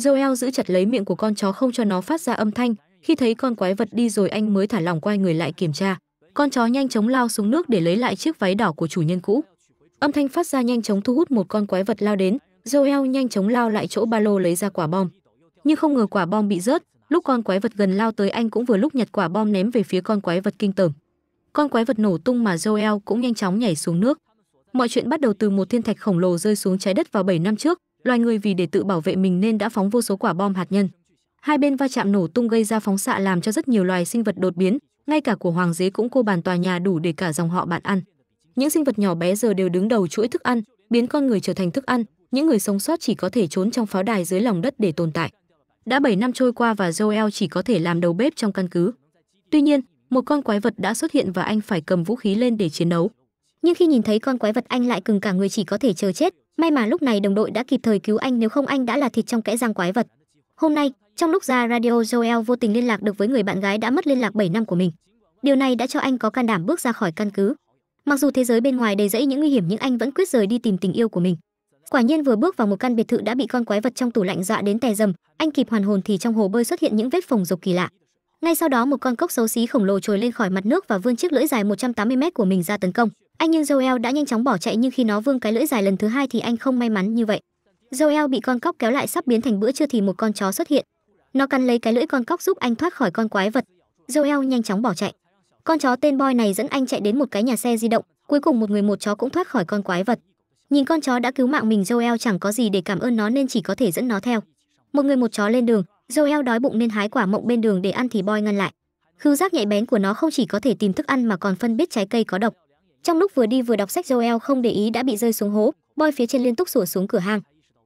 Joel giữ chặt lấy miệng của con chó không cho nó phát ra âm thanh, khi thấy con quái vật đi rồi anh mới thả lòng quay người lại kiểm tra. Con chó nhanh chóng lao xuống nước để lấy lại chiếc váy đỏ của chủ nhân cũ. Âm thanh phát ra nhanh chóng thu hút một con quái vật lao đến, Joel nhanh chóng lao lại chỗ ba lô lấy ra quả bom. Nhưng không ngờ quả bom bị rớt, lúc con quái vật gần lao tới anh cũng vừa lúc nhặt quả bom ném về phía con quái vật kinh tởm. Con quái vật nổ tung mà Joel cũng nhanh chóng nhảy xuống nước. Mọi chuyện bắt đầu từ một thiên thạch khổng lồ rơi xuống trái đất vào 7 năm trước, loài người vì để tự bảo vệ mình nên đã phóng vô số quả bom hạt nhân. Hai bên va chạm nổ tung gây ra phóng xạ làm cho rất nhiều loài sinh vật đột biến, ngay cả của hoàng dế cũng cô bàn tòa nhà đủ để cả dòng họ bạn ăn. Những sinh vật nhỏ bé giờ đều đứng đầu chuỗi thức ăn, biến con người trở thành thức ăn, những người sống sót chỉ có thể trốn trong pháo đài dưới lòng đất để tồn tại. Đã 7 năm trôi qua và Joel chỉ có thể làm đầu bếp trong căn cứ. Tuy nhiên, một con quái vật đã xuất hiện và anh phải cầm vũ khí lên để chiến đấu. Nhưng khi nhìn thấy con quái vật anh lại cứng cả người chỉ có thể chờ chết, May mà lúc này đồng đội đã kịp thời cứu anh nếu không anh đã là thịt trong kẽ răng quái vật. Hôm nay, trong lúc ra radio Joel vô tình liên lạc được với người bạn gái đã mất liên lạc 7 năm của mình. Điều này đã cho anh có can đảm bước ra khỏi căn cứ. Mặc dù thế giới bên ngoài đầy rẫy những nguy hiểm nhưng anh vẫn quyết rời đi tìm tình yêu của mình. Quả nhiên vừa bước vào một căn biệt thự đã bị con quái vật trong tủ lạnh dọa đến tè dầm, anh kịp hoàn hồn thì trong hồ bơi xuất hiện những vết phồng rộp kỳ lạ. Ngay sau đó một con cốc xấu xí khổng lồ trồi lên khỏi mặt nước và vươn chiếc lưỡi dài 180 mét của mình ra tấn công. Anh nhưng Joel đã nhanh chóng bỏ chạy nhưng khi nó vương cái lưỡi dài lần thứ hai thì anh không may mắn như vậy. Joel bị con cóc kéo lại sắp biến thành bữa trưa thì một con chó xuất hiện. Nó cắn lấy cái lưỡi con cóc giúp anh thoát khỏi con quái vật. Joel nhanh chóng bỏ chạy. Con chó tên Boy này dẫn anh chạy đến một cái nhà xe di động, cuối cùng một người một chó cũng thoát khỏi con quái vật. Nhìn con chó đã cứu mạng mình Joel chẳng có gì để cảm ơn nó nên chỉ có thể dẫn nó theo. Một người một chó lên đường, Joel đói bụng nên hái quả mộng bên đường để ăn thì Boy ngăn lại. Khứu giác nhạy bén của nó không chỉ có thể tìm thức ăn mà còn phân biết trái cây có độc. Trong lúc vừa đi vừa đọc sách Joel không để ý đã bị rơi xuống hố, boy phía trên liên tục sủa xuống cửa hàng.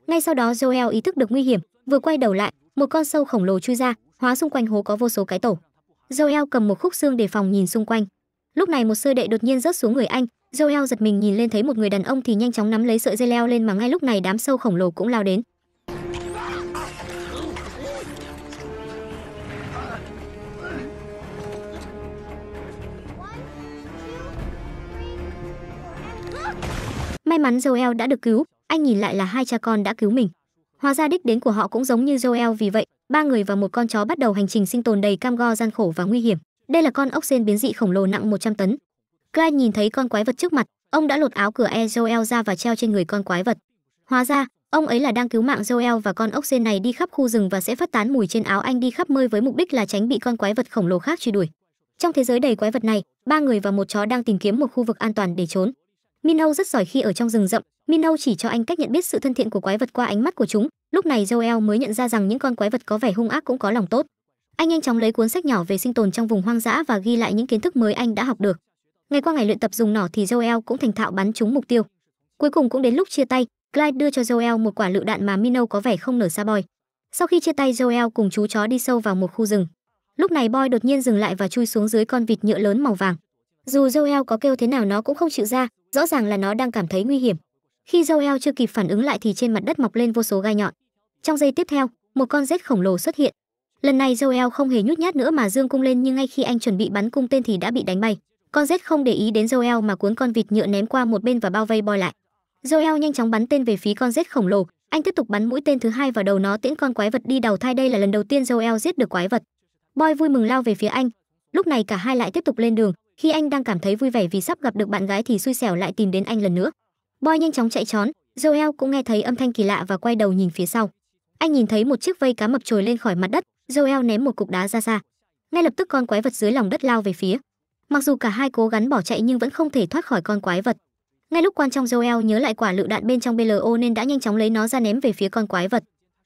Ngay sau đó Joel ý thức được nguy hiểm, vừa quay đầu lại, một con sâu khổng lồ chui ra, hóa xung quanh hố có vô số cái tổ. Joel cầm một khúc xương để phòng nhìn xung quanh. Lúc này một sợi đệ đột nhiên rớt xuống người anh, Joel giật mình nhìn lên thấy một người đàn ông thì nhanh chóng nắm lấy sợi dây leo lên mà ngay lúc này đám sâu khổng lồ cũng lao đến. May mắn Joel đã được cứu, anh nhìn lại là hai cha con đã cứu mình. Hóa ra đích đến của họ cũng giống như Joel vì vậy, ba người và một con chó bắt đầu hành trình sinh tồn đầy cam go gian khổ và nguy hiểm. Đây là con ốc sên biến dị khổng lồ nặng 100 tấn. Clyde nhìn thấy con quái vật trước mặt, ông đã lột áo cửa e Joel ra và treo trên người con quái vật. Hóa ra, ông ấy là đang cứu mạng Joel và con ốc sên này đi khắp khu rừng và sẽ phát tán mùi trên áo anh đi khắp nơi với mục đích là tránh bị con quái vật khổng lồ khác truy đuổi. Trong thế giới đầy quái vật này, ba người và một chó đang tìm kiếm một khu vực an toàn để trốn. Minnow rất giỏi khi ở trong rừng rậm, Minnow chỉ cho anh cách nhận biết sự thân thiện của quái vật qua ánh mắt của chúng, lúc này Joel mới nhận ra rằng những con quái vật có vẻ hung ác cũng có lòng tốt. Anh nhanh chóng lấy cuốn sách nhỏ về sinh tồn trong vùng hoang dã và ghi lại những kiến thức mới anh đã học được. Ngày qua ngày luyện tập dùng nỏ thì Joel cũng thành thạo bắn trúng mục tiêu. Cuối cùng cũng đến lúc chia tay, Clyde đưa cho Joel một quả lựu đạn mà Minnow có vẻ không nở xa boy. Sau khi chia tay Joel cùng chú chó đi sâu vào một khu rừng. Lúc này boy đột nhiên dừng lại và chui xuống dưới con vịt nhựa lớn màu vàng. Dù Joel có kêu thế nào nó cũng không chịu ra, rõ ràng là nó đang cảm thấy nguy hiểm. Khi Joel chưa kịp phản ứng lại thì trên mặt đất mọc lên vô số gai nhọn. Trong giây tiếp theo, một con rết khổng lồ xuất hiện. Lần này Joel không hề nhút nhát nữa mà dương cung lên nhưng ngay khi anh chuẩn bị bắn cung tên thì đã bị đánh bay. Con rết không để ý đến Joel mà cuốn con vịt nhựa ném qua một bên và bao vây boy lại. Joel nhanh chóng bắn tên về phía con rết khổng lồ, anh tiếp tục bắn mũi tên thứ hai vào đầu nó tiễn con quái vật đi đầu thai đây là lần đầu tiên Joel giết được quái vật. Boy vui mừng lao về phía anh. Lúc này cả hai lại tiếp tục lên đường, khi anh đang cảm thấy vui vẻ vì sắp gặp được bạn gái thì xui xẻo lại tìm đến anh lần nữa. Boy nhanh chóng chạy trốn, Joel cũng nghe thấy âm thanh kỳ lạ và quay đầu nhìn phía sau. Anh nhìn thấy một chiếc vây cá mập trồi lên khỏi mặt đất, Joel ném một cục đá ra xa. Ngay lập tức con quái vật dưới lòng đất lao về phía. Mặc dù cả hai cố gắng bỏ chạy nhưng vẫn không thể thoát khỏi con quái vật. Ngay lúc quan trong Joel nhớ lại quả lựu đạn bên trong BLO nên đã nhanh chóng lấy nó ra ném về phía con quái vật.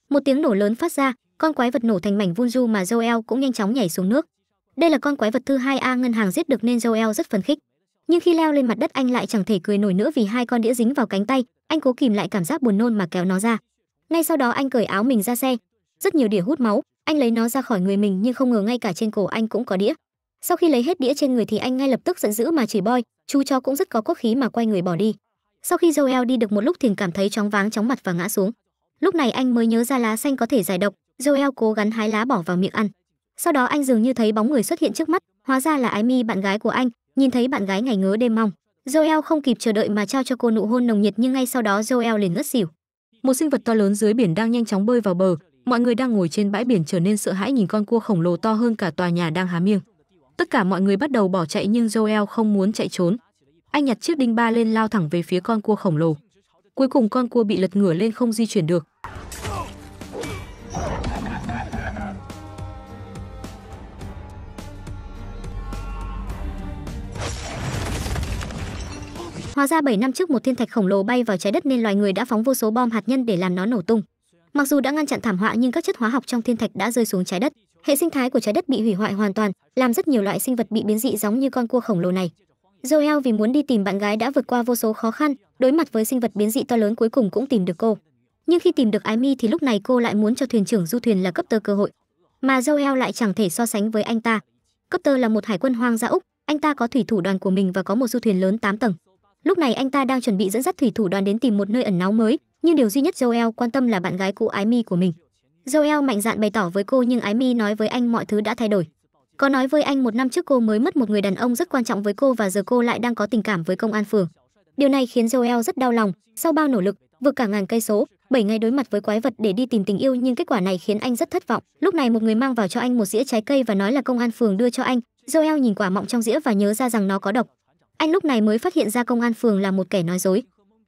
Một tiếng nổ lớn phát ra, con quái vật nổ thành mảnh vun du mà Joel cũng nhanh chóng nhảy xuống nước. Đây là con quái vật thứ hai A ngân hàng giết được nên Joel rất phấn khích. Nhưng khi leo lên mặt đất anh lại chẳng thể cười nổi nữa vì hai con đĩa dính vào cánh tay, anh cố kìm lại cảm giác buồn nôn mà kéo nó ra. Ngay sau đó anh cởi áo mình ra xe, rất nhiều đĩa hút máu, anh lấy nó ra khỏi người mình nhưng không ngờ ngay cả trên cổ anh cũng có đĩa. Sau khi lấy hết đĩa trên người thì anh ngay lập tức giận dữ mà chửi boy, chú chó cũng rất có quốc khí mà quay người bỏ đi. Sau khi Joel đi được một lúc thì cảm thấy chóng váng chóng mặt và ngã xuống. Lúc này anh mới nhớ ra lá xanh có thể giải độc, Joel cố gắng hái lá bỏ vào miệng ăn sau đó anh dường như thấy bóng người xuất hiện trước mắt hóa ra là ái mi bạn gái của anh nhìn thấy bạn gái ngày ngứa đêm mong joel không kịp chờ đợi mà trao cho cô nụ hôn nồng nhiệt nhưng ngay sau đó joel liền ngất xỉu một sinh vật to lớn dưới biển đang nhanh chóng bơi vào bờ mọi người đang ngồi trên bãi biển trở nên sợ hãi nhìn con cua khổng lồ to hơn cả tòa nhà đang há miệng tất cả mọi người bắt đầu bỏ chạy nhưng joel không muốn chạy trốn anh nhặt chiếc đinh ba lên lao thẳng về phía con cua khổng lồ cuối cùng con cua bị lật ngửa lên không di chuyển được Hóa ra 7 năm trước một thiên thạch khổng lồ bay vào trái đất nên loài người đã phóng vô số bom hạt nhân để làm nó nổ tung. Mặc dù đã ngăn chặn thảm họa nhưng các chất hóa học trong thiên thạch đã rơi xuống trái đất. Hệ sinh thái của trái đất bị hủy hoại hoàn toàn, làm rất nhiều loại sinh vật bị biến dị giống như con cua khổng lồ này. Joel vì muốn đi tìm bạn gái đã vượt qua vô số khó khăn, đối mặt với sinh vật biến dị to lớn cuối cùng cũng tìm được cô. Nhưng khi tìm được Amy thì lúc này cô lại muốn cho thuyền trưởng du thuyền là cấp tơ cơ hội. Mà Joel lại chẳng thể so sánh với anh ta. Cấp tơ là một hải quân hoang dã Úc, anh ta có thủy thủ đoàn của mình và có một du thuyền lớn 8 tầng. Lúc này anh ta đang chuẩn bị dẫn dắt thủy thủ đoàn đến tìm một nơi ẩn náu mới, nhưng điều duy nhất Joel quan tâm là bạn gái cũ Ái Mi của mình. Joel mạnh dạn bày tỏ với cô nhưng Ái Mi nói với anh mọi thứ đã thay đổi. Có nói với anh một năm trước cô mới mất một người đàn ông rất quan trọng với cô và giờ cô lại đang có tình cảm với công an phường. Điều này khiến Joel rất đau lòng, sau bao nỗ lực, vượt cả ngàn cây số, 7 ngày đối mặt với quái vật để đi tìm tình yêu nhưng kết quả này khiến anh rất thất vọng. Lúc này một người mang vào cho anh một dĩa trái cây và nói là công an phường đưa cho anh. Joel nhìn quả mọng trong dĩa và nhớ ra rằng nó có độc. Anh lúc này mới phát hiện ra công an phường là một kẻ nói dối.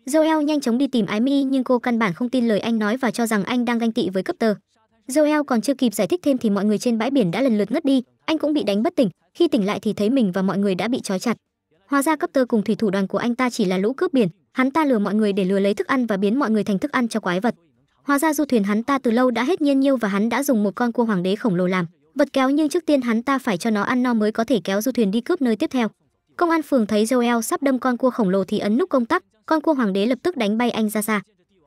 Joel nhanh chóng đi tìm Amy nhưng cô căn bản không tin lời anh nói và cho rằng anh đang ganh tị với cấp tờ. Joel còn chưa kịp giải thích thêm thì mọi người trên bãi biển đã lần lượt ngất đi, anh cũng bị đánh bất tỉnh, khi tỉnh lại thì thấy mình và mọi người đã bị trói chặt. Hóa ra cấp tơ cùng thủy thủ đoàn của anh ta chỉ là lũ cướp biển, hắn ta lừa mọi người để lừa lấy thức ăn và biến mọi người thành thức ăn cho quái vật. Hóa ra du thuyền hắn ta từ lâu đã hết nhiên nhiêu và hắn đã dùng một con cua hoàng đế khổng lồ làm vật kéo nhưng trước tiên hắn ta phải cho nó ăn no mới có thể kéo du thuyền đi cướp nơi tiếp theo. Công an phường thấy Joel sắp đâm con cua khổng lồ thì ấn nút công tắc, con cua hoàng đế lập tức đánh bay anh ra xa.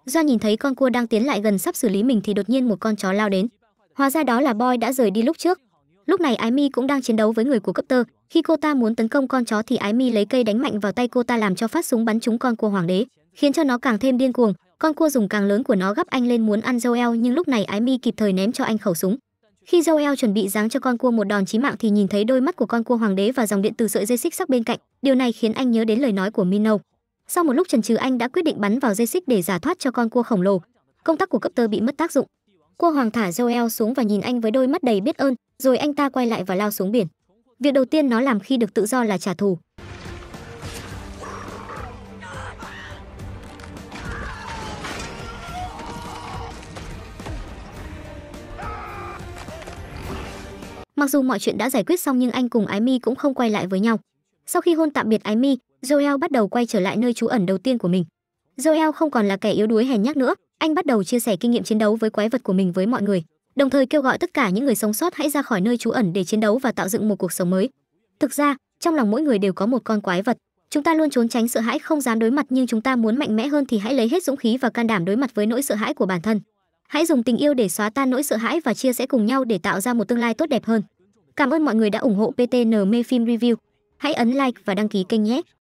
Do nhìn thấy con cua đang tiến lại gần sắp xử lý mình thì đột nhiên một con chó lao đến. Hóa ra đó là Boy đã rời đi lúc trước. Lúc này Ái Mi cũng đang chiến đấu với người của cấp tơ, khi cô ta muốn tấn công con chó thì Ái Mi lấy cây đánh mạnh vào tay cô ta làm cho phát súng bắn trúng con cua hoàng đế, khiến cho nó càng thêm điên cuồng, con cua dùng càng lớn của nó gấp anh lên muốn ăn Joel nhưng lúc này Ái Mi kịp thời ném cho anh khẩu súng. Khi Joel chuẩn bị giáng cho con cua một đòn chí mạng thì nhìn thấy đôi mắt của con cua hoàng đế và dòng điện từ sợi dây xích sắc bên cạnh, điều này khiến anh nhớ đến lời nói của Mino. Sau một lúc chần chừ anh đã quyết định bắn vào dây xích để giả thoát cho con cua khổng lồ. Công tắc của cấp tơ bị mất tác dụng. Cua hoàng thả Joel xuống và nhìn anh với đôi mắt đầy biết ơn, rồi anh ta quay lại và lao xuống biển. Việc đầu tiên nó làm khi được tự do là trả thù. Mặc dù mọi chuyện đã giải quyết xong nhưng anh cùng Ái Mi cũng không quay lại với nhau. Sau khi hôn tạm biệt Ái Mi, Joel bắt đầu quay trở lại nơi trú ẩn đầu tiên của mình. Joel không còn là kẻ yếu đuối hèn nhát nữa, anh bắt đầu chia sẻ kinh nghiệm chiến đấu với quái vật của mình với mọi người, đồng thời kêu gọi tất cả những người sống sót hãy ra khỏi nơi trú ẩn để chiến đấu và tạo dựng một cuộc sống mới. Thực ra, trong lòng mỗi người đều có một con quái vật, chúng ta luôn trốn tránh sợ hãi không dám đối mặt nhưng chúng ta muốn mạnh mẽ hơn thì hãy lấy hết dũng khí và can đảm đối mặt với nỗi sợ hãi của bản thân. Hãy dùng tình yêu để xóa tan nỗi sợ hãi và chia sẻ cùng nhau để tạo ra một tương lai tốt đẹp hơn. Cảm ơn mọi người đã ủng hộ PTN Mê Phim Review. Hãy ấn like và đăng ký kênh nhé.